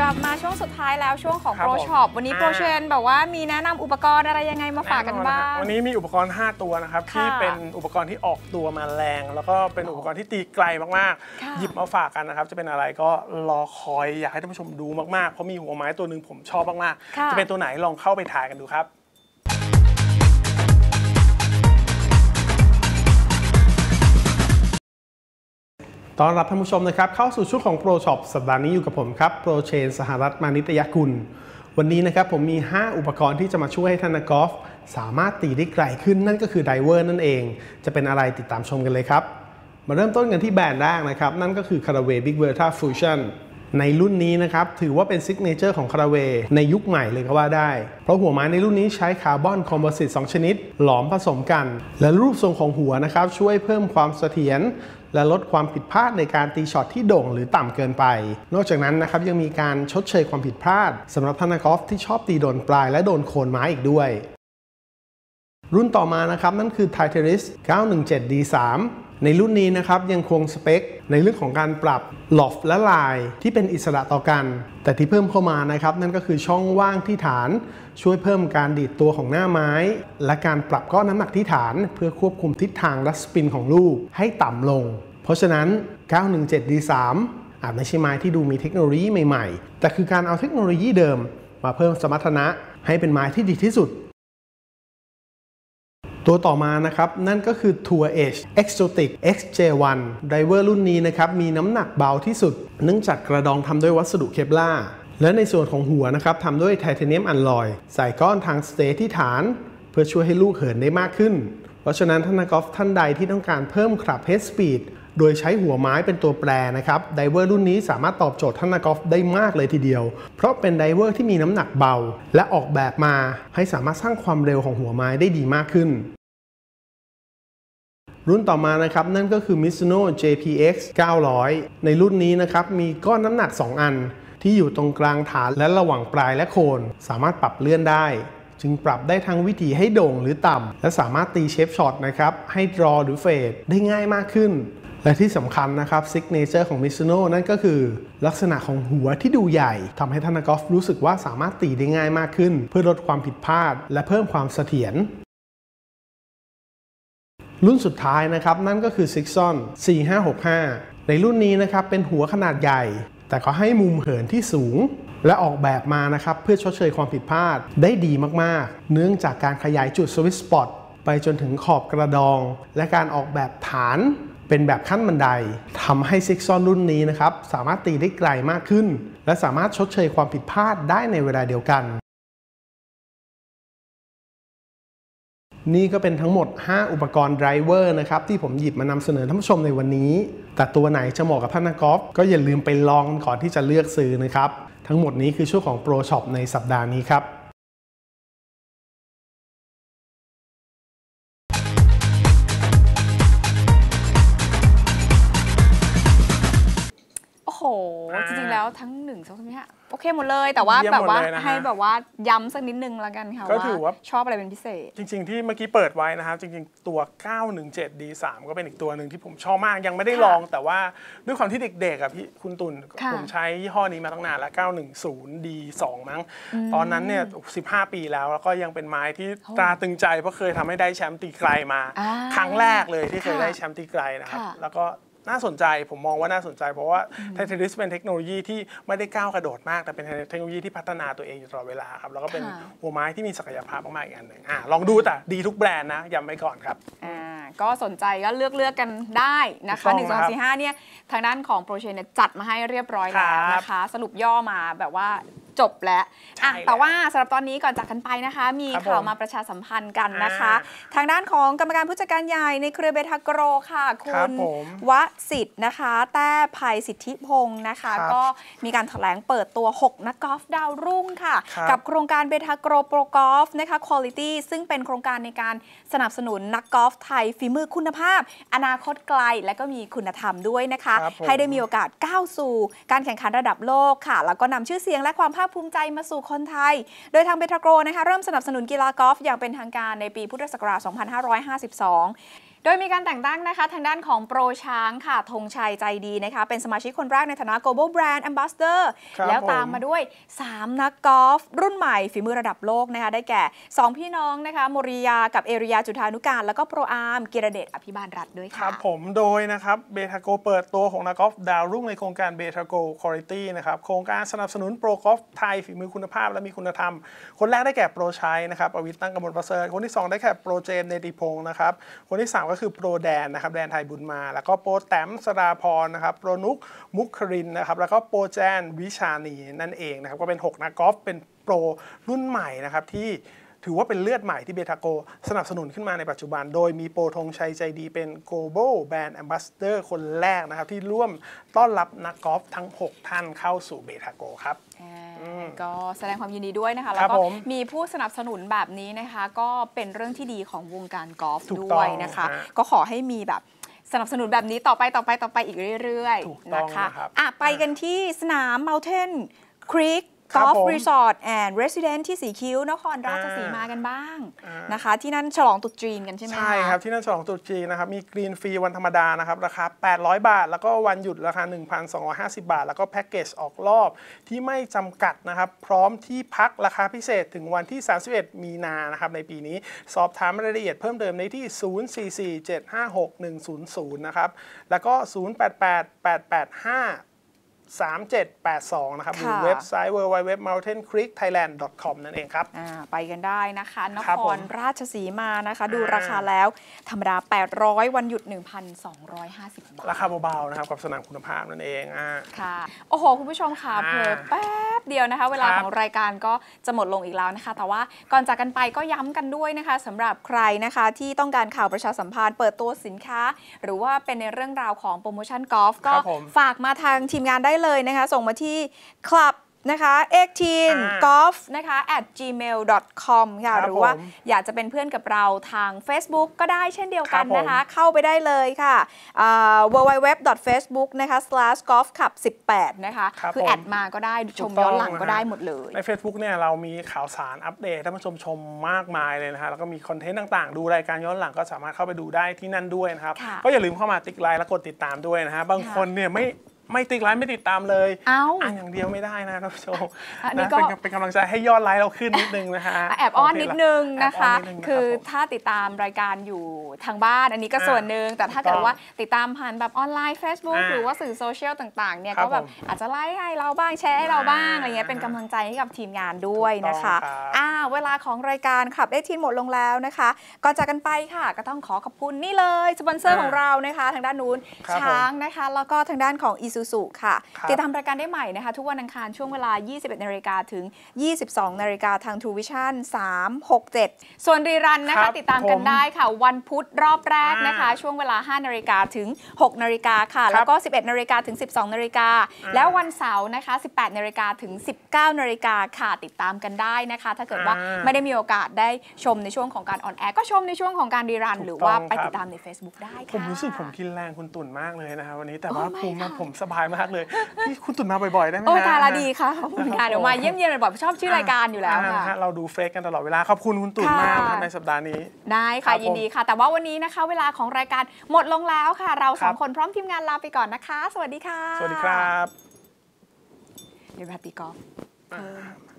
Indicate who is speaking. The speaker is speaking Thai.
Speaker 1: กลับมาช่วงสุดท้ายแล้ว ช่วงของโปรช็อปวันนี้โปรเชนแบบว่ามีแนะนำอุปกรณ์อะไรยังไงมาฝากกันบ้าง
Speaker 2: วันนี้มีอุปกรณ์ 5 ตัวนะครับที่เป็นอุปกรณ์ที่ออกตัวมาแรง แล้วก็เป็นอุปกรณ์ที่ตีไกลมากๆหยิบมาฝากกันนะครับจะเป็นอะไรก็รอคอยอยากให้ท่านผู้ชมดูมากๆเพราะมีหัวไม้ตัวหนึ่งผมชอบมากๆจะเป็นตัวไหนลองเข้าไปถ่ายกันดูครับต้อนรับท่านผู้ชมนะครับเข้าสู่ช่วงของโปรช็อปสัปดาห์นี้อยู่กับผมครับโปรเชนสหรัฐมานิตยกุลวันนี้นะครับผมมี 5 อุปกรณ์ที่จะมาช่วยให้ท่านนักกอล์ฟสามารถตีได้ไกลขึ้นนั่นก็คือไดเวอร์นั่นเอง จะเป็นอะไรติดตามชมกันเลยครับ มาเริ่มต้นกันที่แบรนด์แรกนะครับนั่นก็คือ c a r a w a y Big อ e r t ่ a Fusion ในรุ่นนี้นะครับถือว่าเป็นซิกเนเจอร์ของคาราเว ในยุคใหม่เลยก็ว่าได้ เพราะหัวไม้ในรุ่นนี้ใช้คาร์บอนคอมโพสิต2ชนิด หลอมผสมกัน และรูปทรงของหัวนะครับช่วยเพิ่มความเสถียรและลดความผิดพลาดในการตีช็อตที่โด่งหรือต่ำเกินไป นอกจากนั้นนะครับยังมีการชดเชยความผิดพลาดสำหรับทานกอล์ฟที่ชอบตีโดนปลายและโดนโคนไม้อีกด้วย รุ่นต่อมานะครับนั่นคือ t i t a n i s 917 D3 ในรุ่นนี้นะครับยังคงสเปค ในเรื่องของการปรับหลอฟและลายที่เป็นอิสระต่อกัน แต่ที่เพิ่มเข้ามานะครับนั่นก็คือช่องว่างที่ฐานช่วยเพิ่มการดีดตัวของหน้าไม้ และการปรับก้อนน้ำหนักที่ฐานเพื่อควบคุมทิศทางและสปินของลูกให้ต่ำลง เพราะฉะนั้น 917D3 อาจไม่ใช่ไม้ที่ดูมีเทคโนโลยีใหม่ๆ แต่คือการเอาเทคโนโลยีเดิมมาเพิ่มสมรรถนะ ให้เป็นไม้ที่ดีที่สุดตัวต่อมา นะครับ นั่นก็คือ Tour Edge Exotic XJ1 Driver รุ่นนี้นะครับ มีน้ำหนักเบาที่สุด เนื่องจากกระดองทำด้วยวัสดุเคปลาและในส่วนของหัวนะครับ ทำด้วยไทเทเนียมอัลลอย ใส่ก้อนทางสเตทที่ฐาน เพื่อช่วยให้ลูกเหินได้มากขึ้น เพราะฉะนั้นท่านนักกอล์ฟท่านใดที่ต้องการเพิ่มคลับเฮดสปีดโดยใช้หัวไม้เป็นตัวแปรนะครับ ไดเวอร์รุ่นนี้สามารถตอบโจทย์ท่านนักกอล์ฟได้มากเลยทีเดียว เพราะเป็นไดเวอร์ที่มีน้ำหนักเบา และออกแบบมาให้สามารถสร้างความเร็วของหัวไม้ได้ดีมากขึ้น รุ่นต่อมานะครับ นั่นก็คือ Mizuno JPX 900 ในรุ่นนี้นะครับ มีก้อนน้ำหนัก 2 อัน ที่อยู่ตรงกลางฐานและระหว่างปลายและโคน สามารถปรับเลื่อนได้จึงปรับได้ทั้งวิธีให้โด่งหรือต่ำและสามารถตีเชฟช็อตนะครับให้ดรอหรือเฟดได้ง่ายมากขึ้นและที่สำคัญนะครับซิกเนเจอร์ของมิซูโน่นั่นก็คือ ลักษณะของหัวที่ดูใหญ่ทำให้ธนากอล์ฟรู้สึกว่าสามารถตีได้ง่ายมากขึ้น เพื่อลดความผิดพลาด และเพิ่มความเสถียรรุ่นสุดท้ายนะครับนั่นก็คือซิกซอน4565 ในรุ่นนี้นะครับเป็นหัวขนาดใหญ่ แต่เขาให้มุมเหินที่สูง และออกแบบมานะครับเพื่อชดเชยความผิดพลาดได้ดีมากๆ เนื่องจากการขยายจุดสวิตสปอตไปจนถึงขอบกระดอง และการออกแบบฐานเป็นแบบขั้นบันไดทำให้ซิกซอนรุ่นนี้นะครับ สามารถตีได้ไกลมากขึ้น และสามารถชดเชยความผิดพลาดได้ในเวลาเดียวกัน นี่ก็เป็นทั้งหมด 5 อุปกรณ์ไดรเวอร์นะครับ ที่ผมหยิบมานำเสนอท่านผู้ชมในวันนี้ แต่ตัวไหนจะเหมาะกับท่านนักกอล์ฟก็อย่าลืมไปลองก่อนที่จะเลือกซื้อนะครับ ทั้งหมดนี้คือช่วงของโปรช็อปในสัปดาห์นี้ครับ
Speaker 1: อเคหมดเลย แต่ว่าแบบว่าให้แบบว่าย้ำสักนิดนึงแล้วกันค่ะก็ถือว่าชอบอะไรเป็นพิเศษ
Speaker 2: จริงๆที่เมื่อกี้เปิดไว้นะครับ จริงๆตัว 917D3 ก็เป็นอีกตัวหนึ่งที่ผมชอบมากยังไม่ได้ลอง แต่ว่า ด้วยความที่เด็กๆอ่ะพี่คุณตุลผมใช้ยี่ห้อนี้มาตั้งนานแล้ว 910D2 มั้งตอนนั้นเนี่ย 15 ปีแล้วแล้วก็ยังเป็นไม้ที่ตราตึงใจ เพราะเคยทำให้ได้แชมป์ตีไกลมาครั้งแรกเลยที่เคยได้แชมป์ตีไกลนะครับแล้วก็น่าสนใจ ผมมองว่าน่าสนใจเพราะว่าไทเทริสเป็นเทคโนโลยีที่ไม่ได้ก้าวกระโดดมากแต่เป็นเทคโนโลยีที่พัฒนาตัวเองอยู่ตลอดเวลาครับแล้วก็เป็นหัวไม้ที่มีศักยภาพมาก ๆอีกอันหนึ่งอ่ะลองดูแต่ดีทุกแบรนด์นะย้ำไว้ก่อนคร
Speaker 1: ับอ่าก็สนใจก็เลือกเลือกกันได้นะคะหนึ่งสองสี่ห้าเนี่ยทางด้านของโปรเชนจัดมาให้เรียบร้อยแล้วนะคะสรุปย่อมาแบบว่าจบแล้วอะแต่ว่าสำหรับตอนนี้ก่อนจากกันไปนะคะ มีข่าวมาประชาสัมพันธ์กันนะคะ ทางด้านของกรรมการผู้จัดการใหญ่ในเครือเบทาโกรค่ะ คุณวสิทธิ์นะคะ แต้ภัยสิทธิพงศ์นะคะ ก็มีการแถลงเปิดตัว 6 นักกอล์ฟดาวรุ่งค่ะ กับโครงการเบทาโกรโปรกอล์ฟนะคะคุณลิตี้ซึ่งเป็นโครงการในการสนับสนุนนักกอล์ฟไทยฝีมือคุณภาพ อนาคตไกล และก็มีคุณธรรมด้วยนะคะให้ได้มีโอกาสก้าวสู่ การแข่งขันระดับโลกค่ะแล้วก็นำชื่อเสียงและความภาคภูมิใจมาสู่คนไทย โดยทางเบทาโกรนะคะเริ่มสนับสนุนกีฬากอล์ฟอย่างเป็นทางการในปีพุทธศักราช 2552โดยมีการแต่งตั้งนะคะทางด้านของโปรช้างค่ะธงชัยใจดีนะคะ เป็นสมาชิกคนแรกในฐานะ global brand ambassador แล้วตามมาด้วย 3 นักกอล์ฟรุ่นใหม่ฝีมือระดับโลกนะคะได้แก่ 2 พี่น้องนะคะมริยากับเอริยาจุธานุการแล้วก็โปรอาร์มกิรเดชอภิบาลรัฐด้วยค่ะครับ
Speaker 2: ผมโดยนะครับเบทาโกเปิดตัวของนักกอล์ฟดาวรุ่งในโครงการเบทาโกคุณภตี้นะครับโครงการสนับสนุนโปรกอล์ฟไทยฝีมือคุณภาพ และมีคุณธรรม คนแรกได้แก่โปรชัยนะครับอวิทตั้งกำมลประเสริฐคนที่ 2 ได้แก่โปรเจมเนติพงศ์นะครับคนที่ 3ก็คือโปรแดนนะครับแดนไทยบุญมา แล้วก็โปรแตมสราพรนะครับโปรนุกมุครินนะครับแล้วก็โปรแจนวิชานีนั่นเองนะครับก็เป็น 6 นักกอล์ฟเป็นโปรรุ่นใหม่นะครับที่ถือว่าเป็นเลือดใหม่ที่เบทาโกสนับสนุนขึ้นมาในปัจจุบันโดยมีโปรธงชัยใจดีเป็น Global Brand Ambassador คนแรกนะครับที่ร่วมต้อนรับนักกอล์ฟทั้ง 6 ท่านเข้าสู่เบทาโกครับ
Speaker 1: ก็แสดงความยินดีด้วยนะคะ แล้วก็มีผู้สนับสนุนแบบนี้นะคะก็เป็นเรื่องที่ดีของวงการกอล์ฟด้วยนะคะ ก็ขอให้มีแบบสนับสนุนแบบนี้ต่อไปต่อไปต่อไปอีกเรื่อยๆนะคะอ่ะไปกันที่สนามเมลเทนครีกกอล์ฟรีสอร์ทแอนด์เรสซิเดนท์ที่สีคิ้วนครราชสีมากันบ้าง นะคะ ที่นั่นฉลองตุดจีนกันใช่ไหมใช่ครับ
Speaker 2: ที่นั่นฉลองตุดจีนนะครับ มีกรีนฟรีวันธรรมดานะครับราคา800 บาท แล้วก็วันหยุดราคา 1,250 บาท แล้วก็แพ็กเกจออกรอบที่ไม่จำกัดนะครับ พร้อมที่พักราคาพิเศษถึงวันที่ 31 มีนานะครับในปีนี้ สอบถามรายละเอียดเพิ่มเติมในที่044756100นะครับแล้วก็ 088 885 3782 นะครับหรือเว็บไซต์ www.mountaincreekthailand.com นั่นเองครับไปกัน
Speaker 1: ได้นะคะนครราชสีมานะคะดูราคาแล้วธรรมดา 800 วันหยุด 1,250 บ
Speaker 2: าท ราคาเบาๆนะครับ กับสนามคุณภาพนั่นเอ
Speaker 1: งอค่ะโอ้โหคุณผู้ชมค่ะเพิ่แป๊บเดียวนะคะ เวลาของรายการก็จะหมดลงอีกแล้วนะคะ แต่ว่าก่อนจากกันไปก็ย้ำกันด้วยนะคะ สำหรับใครนะคะ ที่ต้องการข่าวประชาสัมพันธ์เปิดตัวสินค้าหรือว่าเป็นในเรื่องราวของโปรโมชั่นกอล์ฟก็ฝากมาทางทีมงานได้เลยนะคะส่งมาที่ club นะคะ18 golf นะคะ at gmail com ค่ะหรือว่าอยากจะเป็นเพื่อนกับเราทาง Facebook ก็ได้เช่นเดียวกันนะคะเข้าไปได้เลยค่ะ www facebook นะคะ slash golf club 18นะคะคือแอดมาก็ได้ ชมย้อนหลังก็ได้หม
Speaker 2: ดเลย ใน Facebook เนี่ยเรามีข่าวสารอัปเดตท่านผู้ชมชมมากมายเลยนะคะแล้วก็มีคอนเทนต์ต่างๆ ดูรายการย้อนหลังก็สามารถเข้าไปดูได้ที่นั่นด้วยนะครับก็อย่าลืมเข้ามาติ๊กไลน์และกดติดตามด้วยนะฮะบางคนเนี่ยไม่ไม่ติดไลค์ไม่ติดตามเลยเอ้าออย่างเดียวไม่ได้นะท่านโชวอันนี้ก็เป็นกำลังใจให้ยอดไลค์เราขึ้นนิดนึงนะคะ แอบอ้อนนิดน
Speaker 1: ึงนะคะ คือถ้าติดตามรายการอยู่ทางบ้านอันนี้ก็ส่วนหนึ่งแต่ถ้าเกิดว่าติดตามผ่านแบบออนไลน์ Facebook หรือว่าสื่อโซเชียลต่างๆเนี่ยก็แบบอาจจะไลค์ให้เราบ้างแชร์ให้เราบ้างอะไรเงี้ยเป็นกำลังใจให้กับทีมงานด้วยนะคะอ่าเวลาของรายการขับเอทีหมดลงแล้วนะคะก่อนจากกันไปค่ะก็ต้องขอขอบคุณนี่เลยสปอนเซอร์ของเรานะคะ ทางด้านนู้นช้างนะคะแล้วก็ทางด้านของอีซููซูค่ะติดตามรายการได้ใหม่นะคะทุกวันอังคาร ช่วงเวลา 21 นาฬิกาถึง 22 นาฬิกาทาง True Vision 367 ส่วนรีรันนะคะติดตามกันได้ค่ะวันพุธรอบแรกนะคะช่วงเวลา 5 นาฬิกาถึง 6 นาฬิกาค่ะ แล้วก็ 11 นาฬิกาถึง 12 นาฬิกาแล้ววันเสาร์นะคะ 18 นาฬิกาถึง 19 นาฬิกาค่ะติดตามกันได้นะคะถ้าเกิดว่าไม่ได้มีโอกาสได้ชมในช่วงของการออนแอร์ก็ชมในช่วงของการรีรัน หรือว่าไปติดตามใน Facebook ได้ค่ะ
Speaker 2: ผมรู้สึกผมกินแรงคุณตุ่นมากเลยนะคะวันนี้แต่ว่าผมผมสบายมากเลยนี่คุณตุ่นมาบ่อยๆได้ไหมโอ้ตาลาดี
Speaker 1: ค่ะขอบคุณค่ะ เดี๋ยวมาเยี่ยมเยียนบ่อยๆชอบชื่อรายการอยู่แล้วค่ะเ
Speaker 2: ราดูเฟรชกันตลอดเวลาขอบคุณคุณตุ่นมากในสัปดาห์นี้
Speaker 1: ได้ค่ะยินดีค่ะ แต่ว่าวันนี้นะคะ เวลาของรายการหมดลงแล้วค่ะ เราสองคนพร้อมทีมงานลาไปก่อนนะคะ สวัสดีค่ะ สวัสดีครับ เดี๋ยวไปตีกอล์ฟ